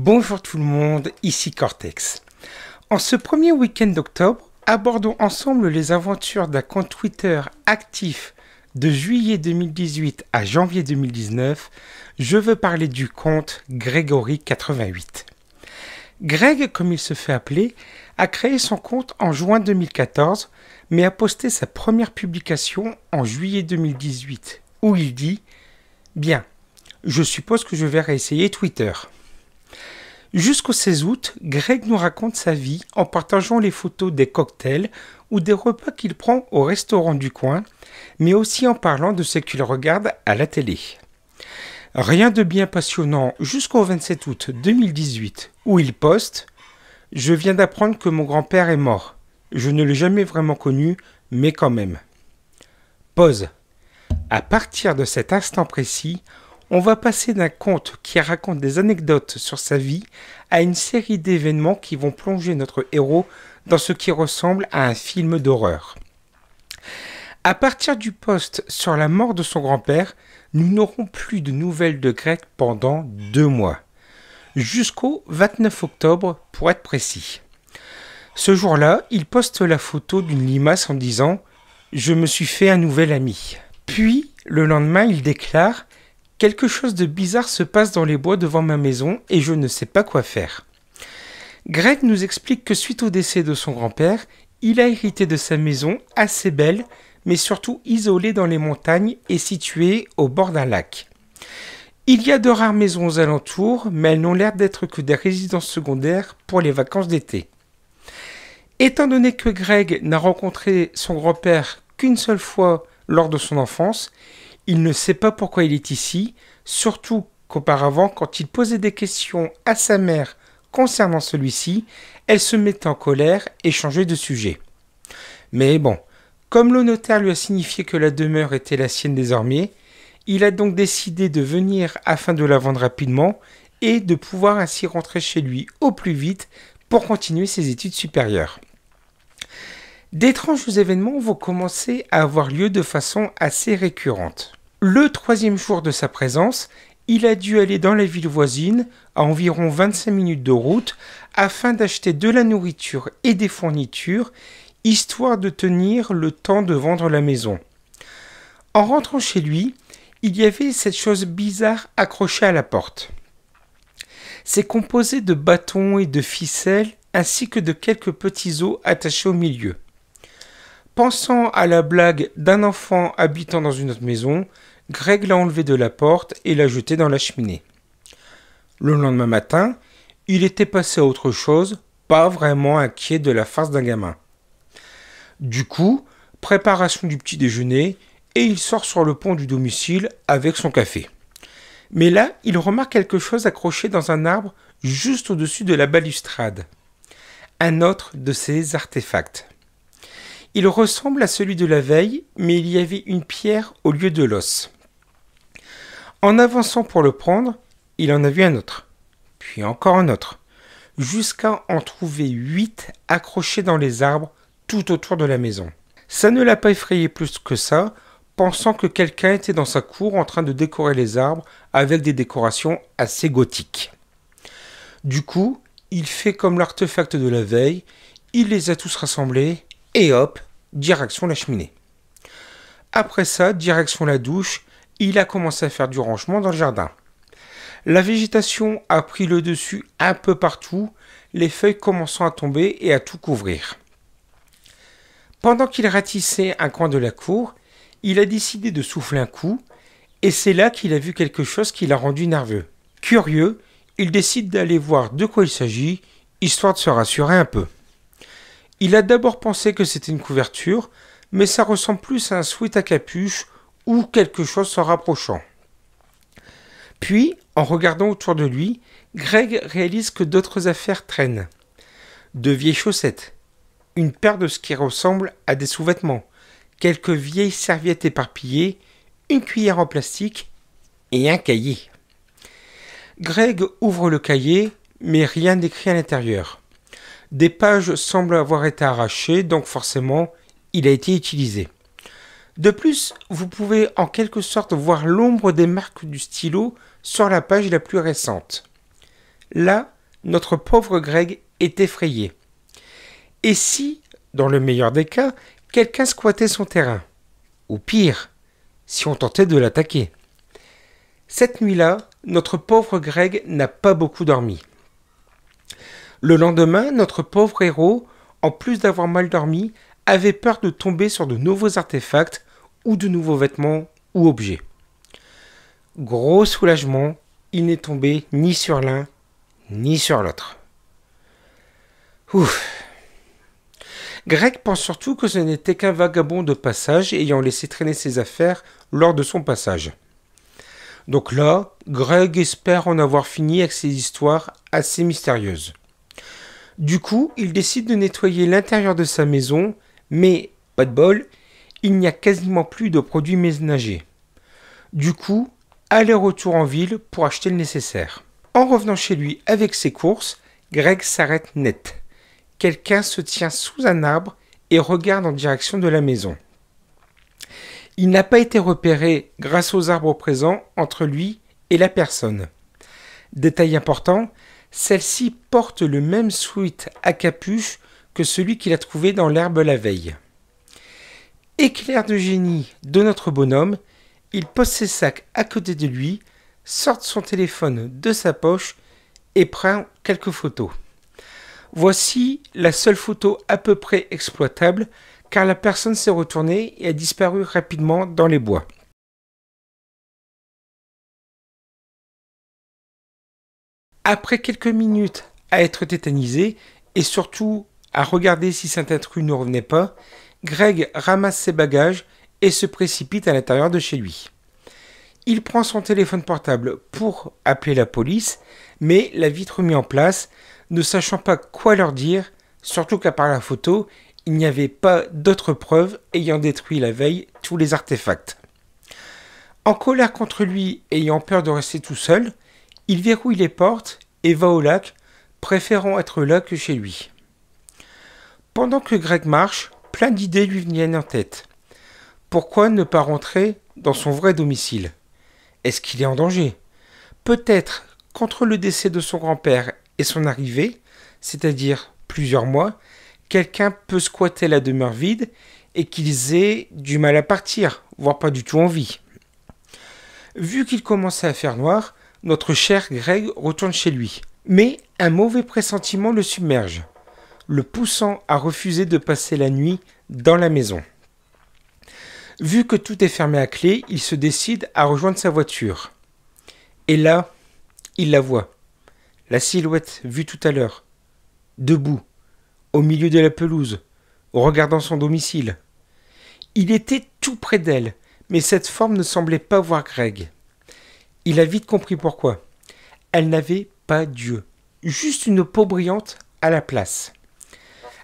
Bonjour tout le monde, ici Cortex. En ce premier week-end d'octobre, abordons ensemble les aventures d'un compte Twitter actif de juillet 2018 à janvier 2019. Je veux parler du compte gregory 88 Greg, comme il se fait appeler, a créé son compte en juin 2014, mais a posté sa première publication en juillet 2018, où il dit Bien, je suppose que je vais réessayer Twitter. Jusqu'au 16 août, Greg nous raconte sa vie en partageant les photos des cocktails ou des repas qu'il prend au restaurant du coin, mais aussi en parlant de ce qu'il regarde à la télé. Rien de bien passionnant jusqu'au 27 août 2018 où il poste Je viens d'apprendre que mon grand-père est mort. Je ne l'ai jamais vraiment connu, mais quand même. Pause. À partir de cet instant précis, on va passer d'un conte qui raconte des anecdotes sur sa vie à une série d'événements qui vont plonger notre héros dans ce qui ressemble à un film d'horreur. À partir du poste sur la mort de son grand-père, nous n'aurons plus de nouvelles de Greg pendant deux mois, jusqu'au 29 octobre pour être précis. Ce jour-là, il poste la photo d'une limace en disant ⁇ Je me suis fait un nouvel ami ⁇ Puis, le lendemain, il déclare Quelque chose de bizarre se passe dans les bois devant ma maison et je ne sais pas quoi faire. Greg nous explique que suite au décès de son grand-père, il a hérité de sa maison assez belle, mais surtout isolée dans les montagnes et située au bord d'un lac. Il y a de rares maisons aux alentours, mais elles n'ont l'air d'être que des résidences secondaires pour les vacances d'été. Étant donné que Greg n'a rencontré son grand-père qu'une seule fois lors de son enfance, il ne sait pas pourquoi il est ici, surtout qu'auparavant, quand il posait des questions à sa mère concernant celui-ci, elle se mettait en colère et changeait de sujet. Mais bon, comme le notaire lui a signifié que la demeure était la sienne désormais, il a donc décidé de venir afin de la vendre rapidement et de pouvoir ainsi rentrer chez lui au plus vite pour continuer ses études supérieures. D'étranges événements vont commencer à avoir lieu de façon assez récurrente. Le troisième jour de sa présence, il a dû aller dans la ville voisine, à environ 25 minutes de route, afin d'acheter de la nourriture et des fournitures, histoire de tenir le temps de vendre la maison. En rentrant chez lui, il y avait cette chose bizarre accrochée à la porte. C'est composé de bâtons et de ficelles, ainsi que de quelques petits os attachés au milieu. Pensant à la blague d'un enfant habitant dans une autre maison, Greg l'a enlevé de la porte et l'a jeté dans la cheminée. Le lendemain matin, il était passé à autre chose, pas vraiment inquiet de la farce d'un gamin. Du coup, préparation du petit déjeuner, et il sort sur le pont du domicile avec son café. Mais là, il remarque quelque chose accroché dans un arbre juste au-dessus de la balustrade. Un autre de ses artefacts. Il ressemble à celui de la veille, mais il y avait une pierre au lieu de l'os. En avançant pour le prendre, il en a vu un autre, puis encore un autre, jusqu'à en trouver huit accrochés dans les arbres tout autour de la maison. Ça ne l'a pas effrayé plus que ça, pensant que quelqu'un était dans sa cour en train de décorer les arbres avec des décorations assez gothiques. Du coup, il fait comme l'artefact de la veille, il les a tous rassemblés, et hop, direction la cheminée. Après ça, direction la douche, il a commencé à faire du rangement dans le jardin. La végétation a pris le dessus un peu partout, les feuilles commençant à tomber et à tout couvrir. Pendant qu'il ratissait un coin de la cour, il a décidé de souffler un coup, et c'est là qu'il a vu quelque chose qui l'a rendu nerveux. Curieux, il décide d'aller voir de quoi il s'agit, histoire de se rassurer un peu. Il a d'abord pensé que c'était une couverture, mais ça ressemble plus à un sweat à capuche ou quelque chose s'en rapprochant. Puis, en regardant autour de lui, Greg réalise que d'autres affaires traînent. De vieilles chaussettes, une paire de ce qui ressemble à des sous-vêtements, quelques vieilles serviettes éparpillées, une cuillère en plastique et un cahier. Greg ouvre le cahier, mais rien d'écrit à l'intérieur. Des pages semblent avoir été arrachées, donc forcément, il a été utilisé. De plus, vous pouvez en quelque sorte voir l'ombre des marques du stylo sur la page la plus récente. Là, notre pauvre Greg est effrayé. Et si, dans le meilleur des cas, quelqu'un squattait son terrain Ou pire, si on tentait de l'attaquer Cette nuit-là, notre pauvre Greg n'a pas beaucoup dormi. Le lendemain, notre pauvre héros, en plus d'avoir mal dormi, avait peur de tomber sur de nouveaux artefacts ou de nouveaux vêtements ou objets. Gros soulagement, il n'est tombé ni sur l'un ni sur l'autre. Ouf. Greg pense surtout que ce n'était qu'un vagabond de passage ayant laissé traîner ses affaires lors de son passage. Donc là, Greg espère en avoir fini avec ces histoires assez mystérieuses. Du coup, il décide de nettoyer l'intérieur de sa maison, mais pas de bol, il n'y a quasiment plus de produits ménagers. Du coup, aller-retour en ville pour acheter le nécessaire. En revenant chez lui avec ses courses, Greg s'arrête net. Quelqu'un se tient sous un arbre et regarde en direction de la maison. Il n'a pas été repéré grâce aux arbres présents entre lui et la personne. Détail important, celle-ci porte le même sweat à capuche que celui qu'il a trouvé dans l'herbe la veille. Éclair de génie de notre bonhomme, il pose ses sacs à côté de lui, sort son téléphone de sa poche et prend quelques photos. Voici la seule photo à peu près exploitable car la personne s'est retournée et a disparu rapidement dans les bois. Après quelques minutes à être tétanisé et surtout à regarder si saint intrus ne revenait pas, Greg ramasse ses bagages et se précipite à l'intérieur de chez lui. Il prend son téléphone portable pour appeler la police, mais la vitre mise en place, ne sachant pas quoi leur dire, surtout qu'à part la photo, il n'y avait pas d'autres preuves ayant détruit la veille tous les artefacts. En colère contre lui, ayant peur de rester tout seul, il verrouille les portes et va au lac, préférant être là que chez lui. Pendant que Greg marche, plein d'idées lui viennent en tête. Pourquoi ne pas rentrer dans son vrai domicile Est-ce qu'il est en danger Peut-être qu'entre le décès de son grand-père et son arrivée, c'est-à-dire plusieurs mois, quelqu'un peut squatter la demeure vide et qu'ils aient du mal à partir, voire pas du tout envie. Vu qu'il commençait à faire noir, notre cher Greg retourne chez lui. Mais un mauvais pressentiment le submerge le poussant à refuser de passer la nuit dans la maison. Vu que tout est fermé à clé, il se décide à rejoindre sa voiture. Et là, il la voit. La silhouette vue tout à l'heure. Debout, au milieu de la pelouse, regardant son domicile. Il était tout près d'elle, mais cette forme ne semblait pas voir Greg. Il a vite compris pourquoi. Elle n'avait pas Dieu, juste une peau brillante à la place.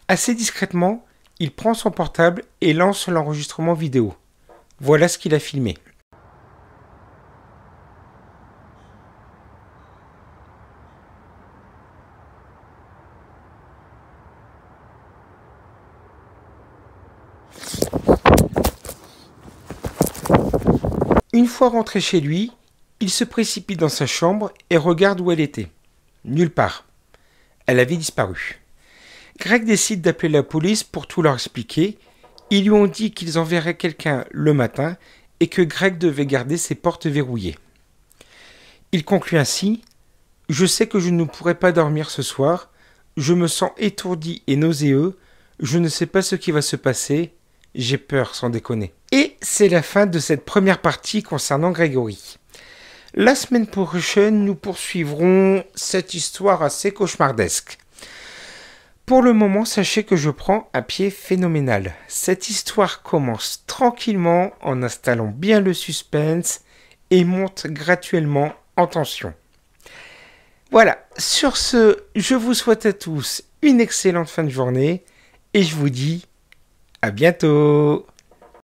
Assez discrètement, il prend son portable et lance l'enregistrement vidéo. Voilà ce qu'il a filmé. Une fois rentré chez lui, il se précipite dans sa chambre et regarde où elle était. Nulle part. Elle avait disparu. Greg décide d'appeler la police pour tout leur expliquer. Ils lui ont dit qu'ils enverraient quelqu'un le matin et que Greg devait garder ses portes verrouillées. Il conclut ainsi Je sais que je ne pourrai pas dormir ce soir, je me sens étourdi et nauséeux, je ne sais pas ce qui va se passer, j'ai peur sans déconner. Et c'est la fin de cette première partie concernant Grégory. La semaine prochaine, nous poursuivrons cette histoire assez cauchemardesque. Pour le moment, sachez que je prends à pied phénoménal. Cette histoire commence tranquillement en installant bien le suspense et monte graduellement en tension. Voilà, sur ce, je vous souhaite à tous une excellente fin de journée et je vous dis à bientôt